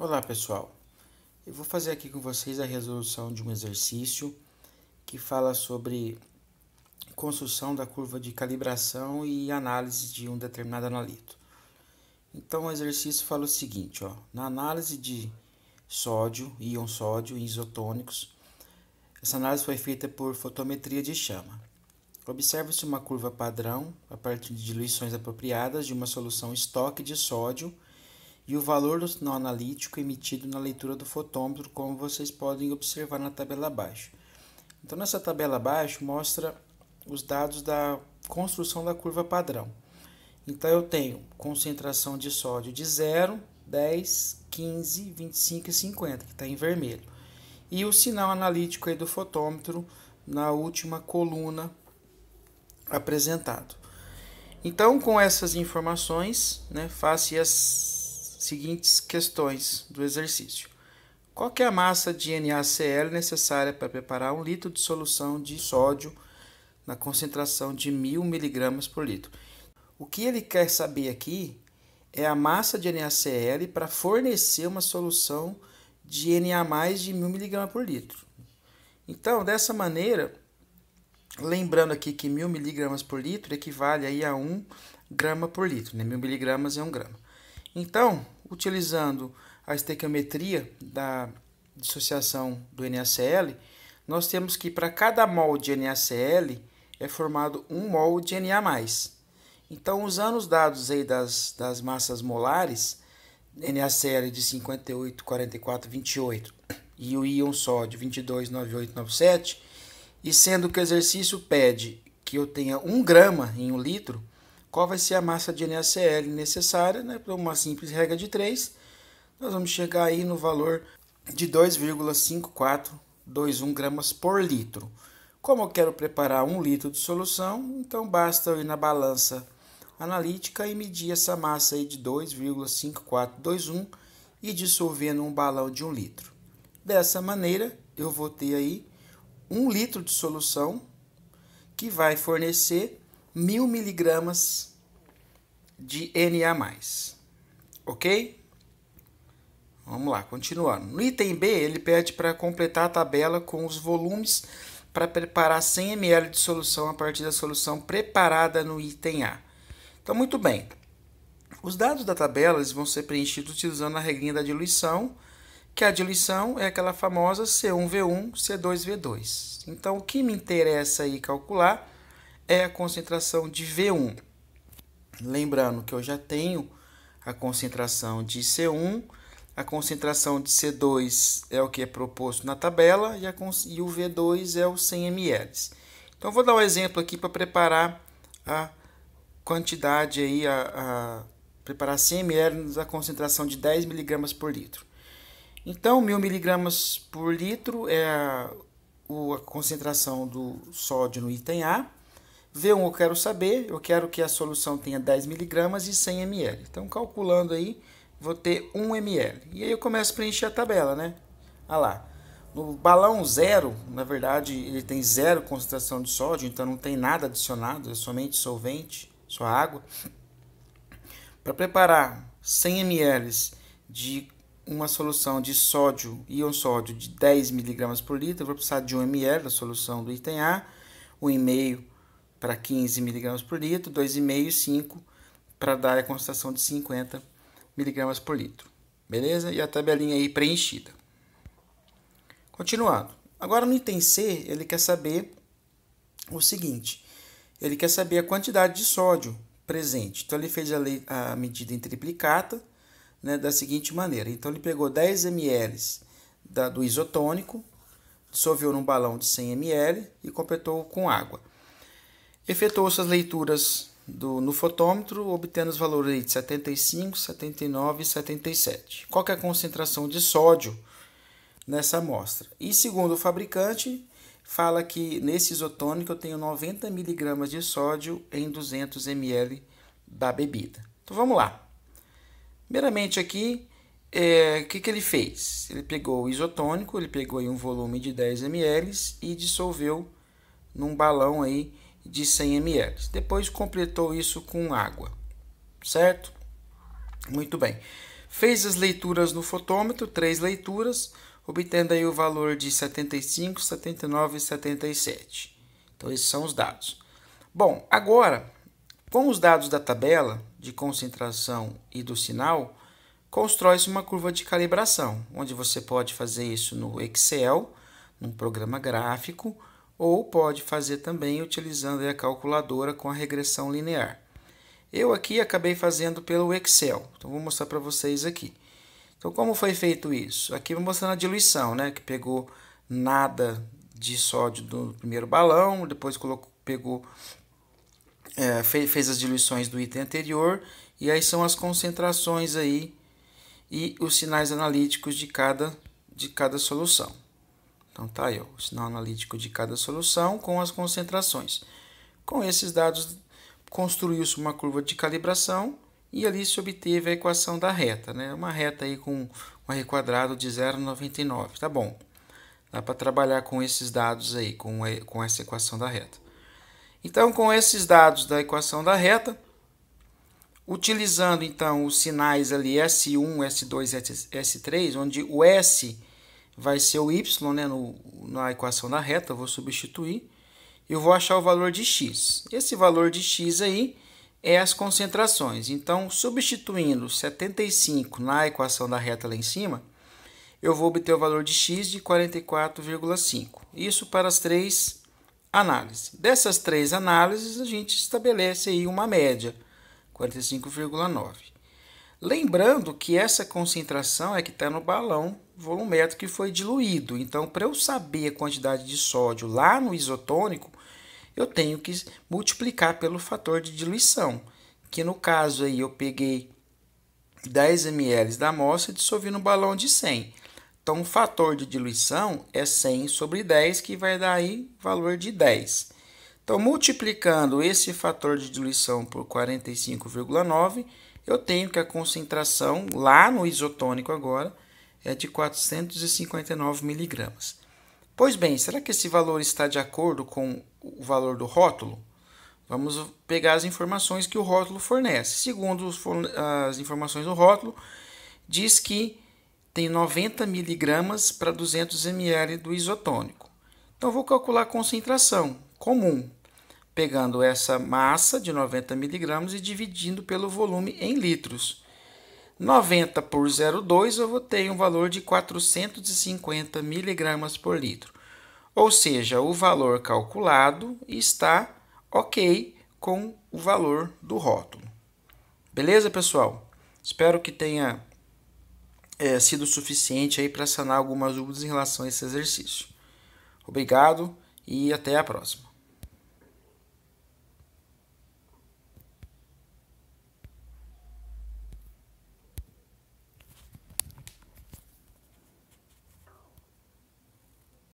Olá pessoal, eu vou fazer aqui com vocês a resolução de um exercício que fala sobre construção da curva de calibração e análise de um determinado analito. Então o exercício fala o seguinte, ó, na análise de sódio, íon sódio e isotônicos, essa análise foi feita por fotometria de chama. Observa-se uma curva padrão a partir de diluições apropriadas de uma solução estoque de sódio e o valor do sinal analítico emitido na leitura do fotômetro, como vocês podem observar na tabela abaixo. Então, nessa tabela abaixo mostra os dados da construção da curva padrão. Então, eu tenho concentração de sódio de 0, 10, 15, 25 e 50, que está em vermelho. E o sinal analítico aí do fotômetro na última coluna apresentado. Então, com essas informações, né, face as seguintes questões do exercício. Qual é a massa de NaCl necessária para preparar um litro de solução de sódio na concentração de 1.000 mg por litro? O que ele quer saber aqui é a massa de NaCl para fornecer uma solução de Na mais de 1.000 mg por litro. Então, dessa maneira, lembrando aqui que 1.000 mg por litro equivale aí a 1 grama por litro, né? 1.000 miligramas é 1 grama. Então, utilizando a estequiometria da dissociação do NaCl, nós temos que para cada mol de NaCl é formado um mol de Na+. Então, usando os dados aí das, das massas molares, NaCl de 58, 44, 28 e o íon sódio 22, 98, 97, e sendo que o exercício pede que eu tenha 1 grama em um litro, qual vai ser a massa de NaCl necessária né, para uma simples regra de 3. Nós vamos chegar aí no valor de 2,5421 gramas por litro. Como eu quero preparar um litro de solução, então basta eu ir na balança analítica e medir essa massa aí de 2,5421 e dissolver num balão de um litro. Dessa maneira, eu vou ter aí um litro de solução que vai fornecer mil miligramas de Na+. Ok? Vamos lá, continuando. No item B, ele pede para completar a tabela com os volumes para preparar 100 ml de solução a partir da solução preparada no item A. Então, muito bem. Os dados da tabela eles vão ser preenchidos utilizando a regrinha da diluição, que a diluição é aquela famosa C1V1, C2V2. Então, o que me interessa aí calcular é a concentração de V1. Lembrando que eu já tenho a concentração de C1, a concentração de C2 é o que é proposto na tabela e, a, e o V2 é o 100 ml. Então, vou dar um exemplo aqui para preparar a quantidade, aí, a, a preparar 100 ml da concentração de 10 mg por litro. Então, 1.000 mg por litro é a, a concentração do sódio no item A V1 eu quero saber, eu quero que a solução tenha 10 miligramas e 100 ml. Então, calculando aí, vou ter 1 ml. E aí eu começo a preencher a tabela, né? Olha ah lá. No balão zero, na verdade, ele tem zero concentração de sódio, então não tem nada adicionado, é somente solvente, só água. Para preparar 100 ml de uma solução de sódio, íon sódio de 10 mg por litro, eu vou precisar de 1 ml da solução do item A, 1,5 para 15 mg por litro, 2,5 e 5 para dar a concentração de 50 mg por litro. Beleza? E a tabelinha aí preenchida. Continuando. Agora no item C, ele quer saber o seguinte. Ele quer saber a quantidade de sódio presente. Então ele fez a, lei, a medida em triplicata né, da seguinte maneira. Então ele pegou 10 ml da, do isotônico, dissolveu num balão de 100 ml e completou com água. Efetuou suas leituras do, no fotômetro, obtendo os valores de 75, 79 e 77. Qual é a concentração de sódio nessa amostra? E segundo o fabricante, fala que nesse isotônico eu tenho 90 miligramas de sódio em 200 ml da bebida. Então vamos lá. Primeiramente aqui, é, o é, que, que ele fez? Ele pegou o isotônico, ele pegou aí um volume de 10 ml e dissolveu num balão aí de 100 ml. Depois completou isso com água, certo? Muito bem. Fez as leituras no fotômetro, três leituras, obtendo aí o valor de 75, 79 e 77. Então, esses são os dados. Bom, agora, com os dados da tabela de concentração e do sinal, constrói-se uma curva de calibração, onde você pode fazer isso no Excel, num programa gráfico, ou pode fazer também utilizando a calculadora com a regressão linear. Eu aqui acabei fazendo pelo Excel, então vou mostrar para vocês aqui. Então como foi feito isso? Aqui vou mostrando a diluição, né, que pegou nada de sódio do primeiro balão, depois colocou, pegou, é, fez, fez as diluições do item anterior, e aí são as concentrações aí e os sinais analíticos de cada, de cada solução. Então tá aí ó, o sinal analítico de cada solução com as concentrações. Com esses dados construiu-se uma curva de calibração e ali se obteve a equação da reta, né? Uma reta aí com um R quadrado de 0,99, tá bom? Dá para trabalhar com esses dados aí, com, com essa equação da reta. Então, com esses dados da equação da reta, utilizando então os sinais ali S1, S2, S3, onde o S vai ser o y né, no, na equação da reta, vou substituir, eu vou achar o valor de x. Esse valor de x aí é as concentrações. Então, substituindo 75 na equação da reta lá em cima, eu vou obter o valor de x de 44,5. Isso para as três análises. Dessas três análises, a gente estabelece aí uma média, 45,9. Lembrando que essa concentração é que está no balão volumétrico que foi diluído. Então, para eu saber a quantidade de sódio lá no isotônico, eu tenho que multiplicar pelo fator de diluição, que no caso aí eu peguei 10 ml da amostra e dissolvi no balão de 100. Então, o fator de diluição é 100 sobre 10, que vai dar aí valor de 10. Então, multiplicando esse fator de diluição por 45,9, eu tenho que a concentração lá no isotônico agora é de 459 miligramas. Pois bem, será que esse valor está de acordo com o valor do rótulo? Vamos pegar as informações que o rótulo fornece. Segundo as informações do rótulo, diz que tem 90 miligramas para 200 ml do isotônico. Então, vou calcular a concentração comum, pegando essa massa de 90 miligramas e dividindo pelo volume em litros. 90 por 0,2 eu vou ter um valor de 450 miligramas por litro. Ou seja, o valor calculado está ok com o valor do rótulo. Beleza, pessoal? Espero que tenha é, sido suficiente aí para sanar algumas dúvidas em relação a esse exercício. Obrigado e até a próxima.